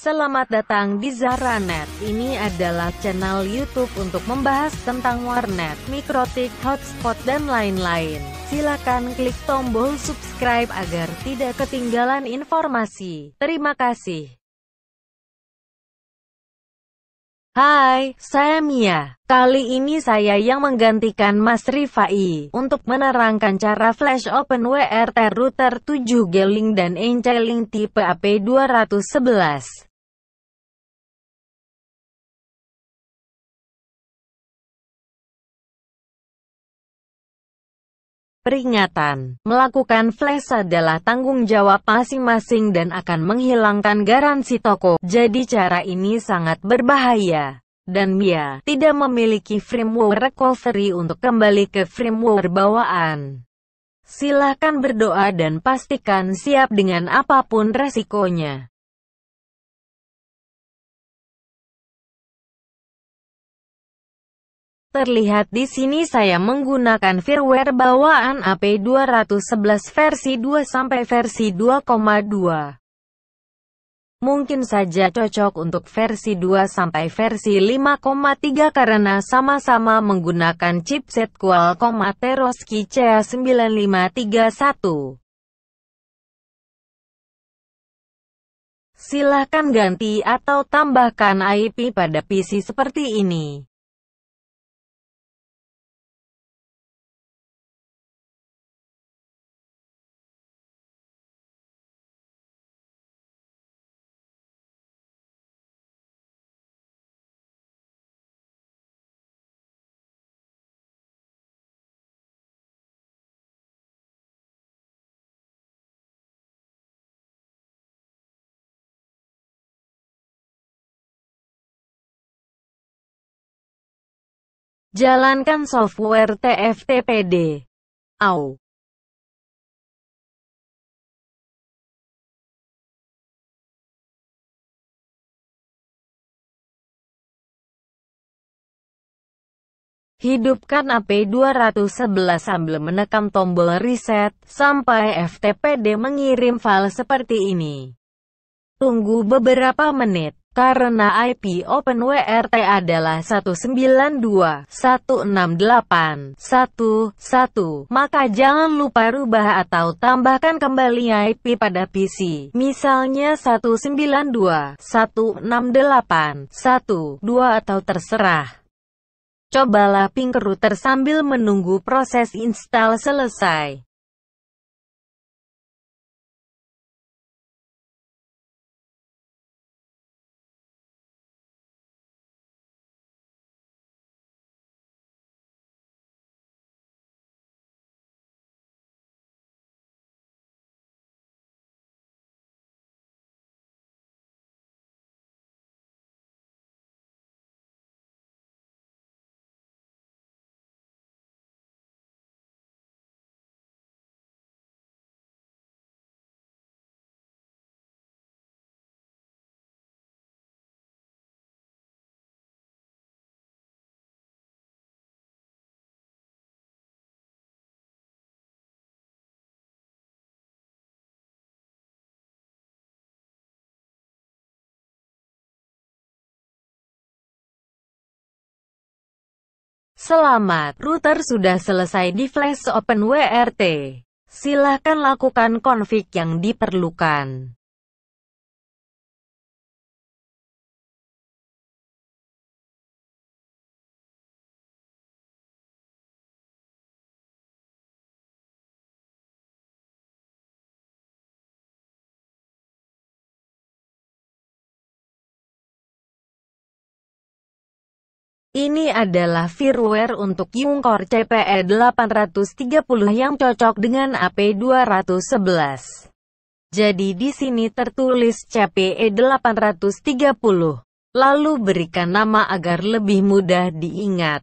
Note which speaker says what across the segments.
Speaker 1: Selamat datang di Zaranet. Ini adalah channel YouTube untuk membahas tentang warnet, mikrotik, hotspot, dan lain-lain. Silakan klik tombol subscribe agar tidak ketinggalan informasi. Terima kasih.
Speaker 2: Hai, saya Mia. Kali
Speaker 1: ini saya yang menggantikan Mas Rifai untuk menerangkan cara flash open
Speaker 3: WRT router 7G link dan Encelink tipe AP211. peringatan.
Speaker 2: Melakukan
Speaker 1: flash adalah tanggung jawab masing-masing dan akan menghilangkan garansi toko. Jadi cara ini sangat berbahaya. Dan Mia tidak memiliki framework recovery untuk kembali ke framework bawaan. Silahkan
Speaker 3: berdoa dan pastikan siap dengan apapun resikonya. Terlihat di sini saya menggunakan firmware bawaan AP211
Speaker 1: versi 2 sampai versi 2,2. Mungkin saja cocok untuk versi 2 sampai versi 5,3 karena sama-sama menggunakan chipset Qualcomm Ateroski CA9531.
Speaker 3: Silahkan ganti atau tambahkan IP pada PC seperti ini. Jalankan software TFTPD. AU. Hidupkan AP211 sambil menekan tombol reset,
Speaker 1: sampai FTPD mengirim file seperti ini. Tunggu beberapa menit. Karena IP OpenWRT adalah 192.168.11, maka jangan lupa rubah atau tambahkan kembali IP pada PC, misalnya 192.168.12 atau terserah. Cobalah
Speaker 3: ping router sambil menunggu proses install selesai. Selamat, router sudah selesai di flash OpenWRT. Silahkan lakukan config yang diperlukan. Ini adalah
Speaker 1: firmware untuk Yungcore CPE830 yang cocok dengan AP211. Jadi di sini tertulis CPE830.
Speaker 3: Lalu berikan nama agar lebih mudah diingat.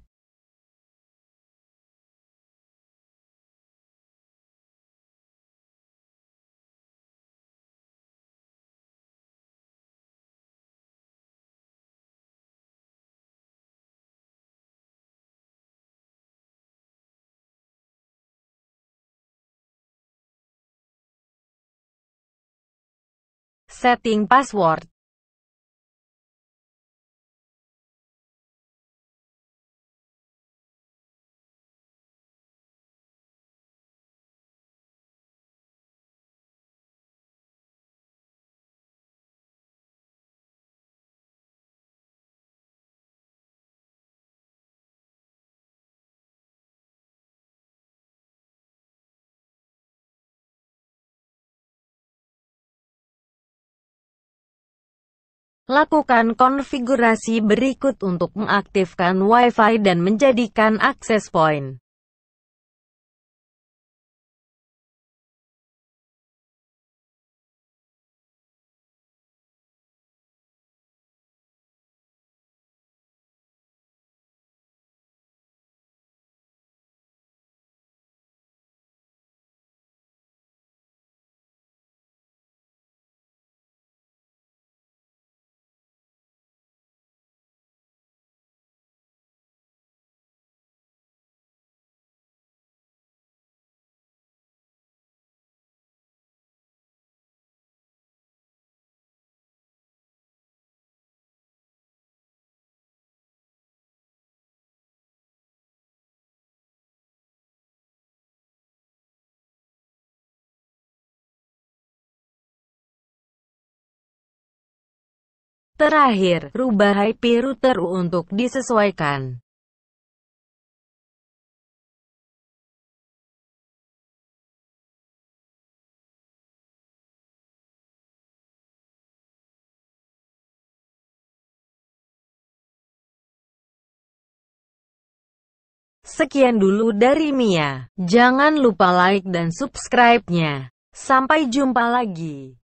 Speaker 3: Setting password Lakukan konfigurasi berikut untuk mengaktifkan Wi-Fi dan
Speaker 2: menjadikan
Speaker 3: akses point. Terakhir, rubah IP router untuk disesuaikan. Sekian dulu dari Mia. Jangan lupa like dan subscribe-nya.
Speaker 2: Sampai jumpa lagi.